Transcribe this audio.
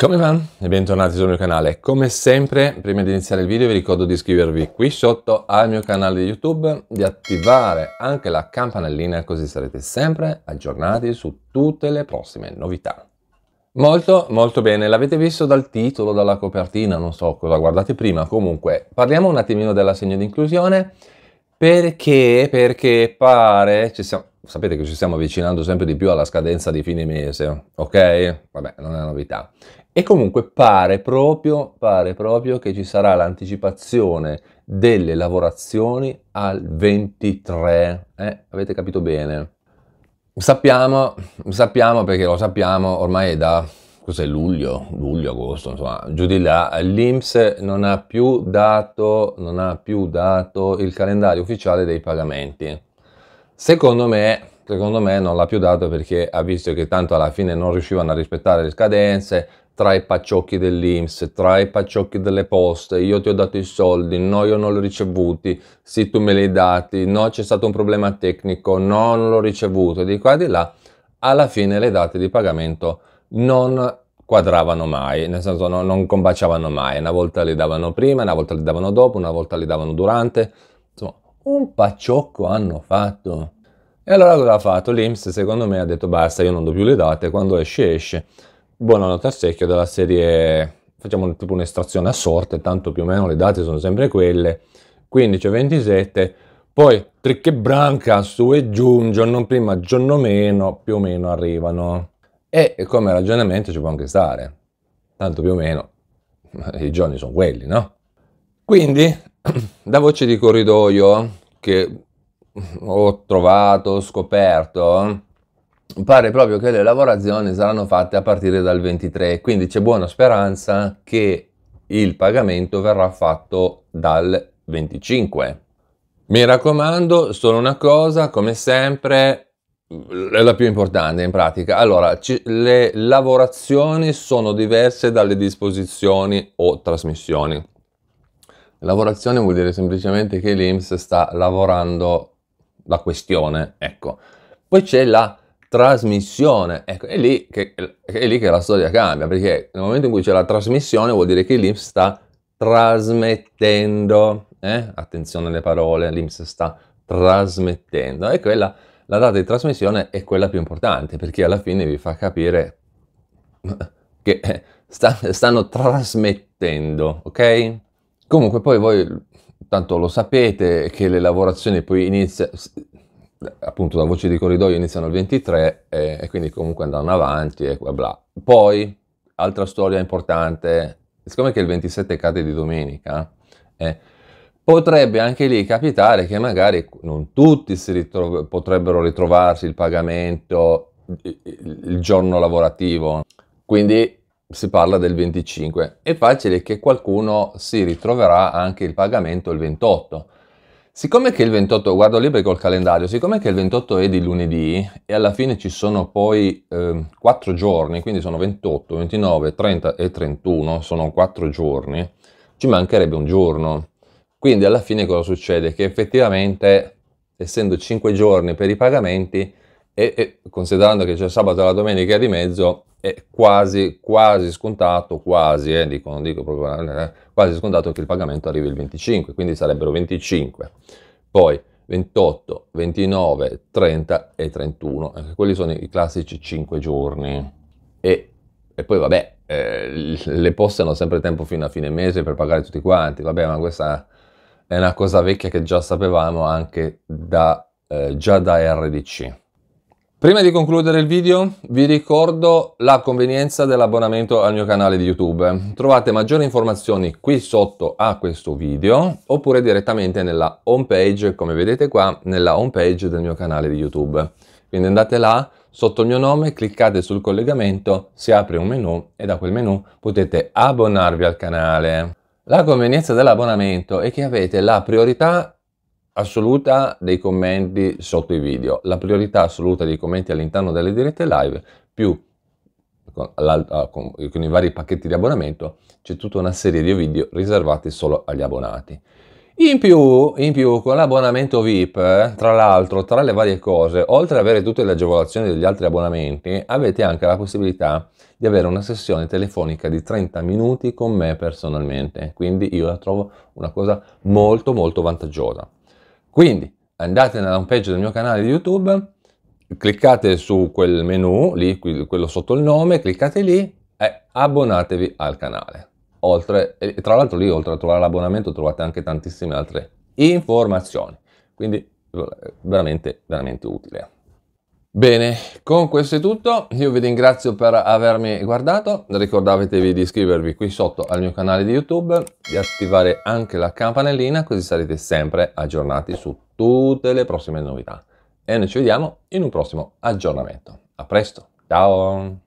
Come va? E bentornati sul mio canale. Come sempre, prima di iniziare il video vi ricordo di iscrivervi qui sotto al mio canale YouTube, di attivare anche la campanellina così sarete sempre aggiornati su tutte le prossime novità. Molto, molto bene. L'avete visto dal titolo, dalla copertina, non so cosa guardate prima. Comunque, parliamo un attimino dell'assegno di inclusione perché, perché pare, ci siamo, sapete che ci stiamo avvicinando sempre di più alla scadenza di fine mese, ok? Vabbè, non è una novità. E comunque pare proprio, pare proprio che ci sarà l'anticipazione delle lavorazioni al 23, eh? Avete capito bene? Sappiamo, sappiamo perché lo sappiamo ormai è da cos'è luglio, luglio, agosto, insomma, giù di là, l'Inps non ha più dato, non ha più dato il calendario ufficiale dei pagamenti. Secondo me, secondo me non l'ha più dato perché ha visto che tanto alla fine non riuscivano a rispettare le scadenze, tra i pacciocchi dell'Inps, tra i pacciocchi delle poste, io ti ho dato i soldi, no io non li ho ricevuti, sì tu me li hai dati, no c'è stato un problema tecnico, no non l'ho ricevuto, di qua e di là, alla fine le date di pagamento non quadravano mai, nel senso no, non combaciavano mai, una volta li davano prima, una volta li davano dopo, una volta li davano durante, un paciocco hanno fatto. E allora cosa ha fatto? L'Inps secondo me ha detto basta, io non do più le date, quando esce esce. Buonanotte a secchio della serie, facciamo tipo un'estrazione a sorte, tanto più o meno le date sono sempre quelle, 15 o 27, poi tricche branca su e giù, un giorno prima, giorno meno, più o meno arrivano. E come ragionamento ci può anche stare, tanto più o meno i giorni sono quelli, no? Quindi, da voce di corridoio, che ho trovato, ho scoperto, pare proprio che le lavorazioni saranno fatte a partire dal 23, quindi c'è buona speranza che il pagamento verrà fatto dal 25. Mi raccomando, solo una cosa, come sempre, è la più importante in pratica. Allora, ci, le lavorazioni sono diverse dalle disposizioni o trasmissioni. Lavorazione vuol dire semplicemente che l'Inps sta lavorando la questione, ecco. Poi c'è la trasmissione, ecco, è lì, che, è lì che la storia cambia, perché nel momento in cui c'è la trasmissione vuol dire che l'Inps sta trasmettendo, eh? attenzione alle parole, l'Inps sta trasmettendo, e quella, la data di trasmissione è quella più importante, perché alla fine vi fa capire che eh, sta, stanno trasmettendo, ok? Comunque poi voi tanto lo sapete che le lavorazioni poi iniziano, appunto da voce di corridoio iniziano il 23 e, e quindi comunque andranno avanti e bla bla. Poi, altra storia importante, siccome che il 27 cade di domenica, eh, potrebbe anche lì capitare che magari non tutti ritro- potrebbero ritrovarsi il pagamento il, il giorno lavorativo. Quindi si parla del 25, è facile che qualcuno si ritroverà anche il pagamento il 28. Siccome che il 28, guardo lì perché ho il calendario, siccome che il 28 è di lunedì e alla fine ci sono poi eh, 4 giorni, quindi sono 28, 29, 30 e 31, sono 4 giorni, ci mancherebbe un giorno. Quindi alla fine cosa succede? Che effettivamente, essendo 5 giorni per i pagamenti, e, e considerando che c'è sabato e la domenica di mezzo, è quasi, quasi scontato, quasi, eh, dico, non dico proprio, eh, quasi scontato che il pagamento arrivi il 25, quindi sarebbero 25, poi 28, 29, 30 e 31, eh, quelli sono i classici 5 giorni. E, e poi vabbè, eh, le poste hanno sempre tempo fino a fine mese per pagare tutti quanti, vabbè, ma questa è una cosa vecchia che già sapevamo anche da, eh, già da RDC. Prima di concludere il video vi ricordo la convenienza dell'abbonamento al mio canale di YouTube. Trovate maggiori informazioni qui sotto a questo video oppure direttamente nella home page, come vedete qua, nella home page del mio canale di YouTube. Quindi andate là, sotto il mio nome, cliccate sul collegamento, si apre un menu e da quel menu potete abbonarvi al canale. La convenienza dell'abbonamento è che avete la priorità assoluta dei commenti sotto i video, la priorità assoluta dei commenti all'interno delle dirette live, più con, ah, con, con i vari pacchetti di abbonamento c'è tutta una serie di video riservati solo agli abbonati. In più, in più, con l'abbonamento VIP, tra l'altro, tra le varie cose, oltre ad avere tutte le agevolazioni degli altri abbonamenti, avete anche la possibilità di avere una sessione telefonica di 30 minuti con me personalmente. Quindi io la trovo una cosa molto molto vantaggiosa. Quindi andate nella home page del mio canale di YouTube, cliccate su quel menu, lì, quello sotto il nome, cliccate lì e abbonatevi al canale. Oltre, e tra l'altro lì, oltre a trovare l'abbonamento, trovate anche tantissime altre informazioni. Quindi eh, veramente, veramente utile. Bene, con questo è tutto, io vi ringrazio per avermi guardato, ricordatevi di iscrivervi qui sotto al mio canale di YouTube, di attivare anche la campanellina così sarete sempre aggiornati su tutte le prossime novità. E noi ci vediamo in un prossimo aggiornamento. A presto, ciao!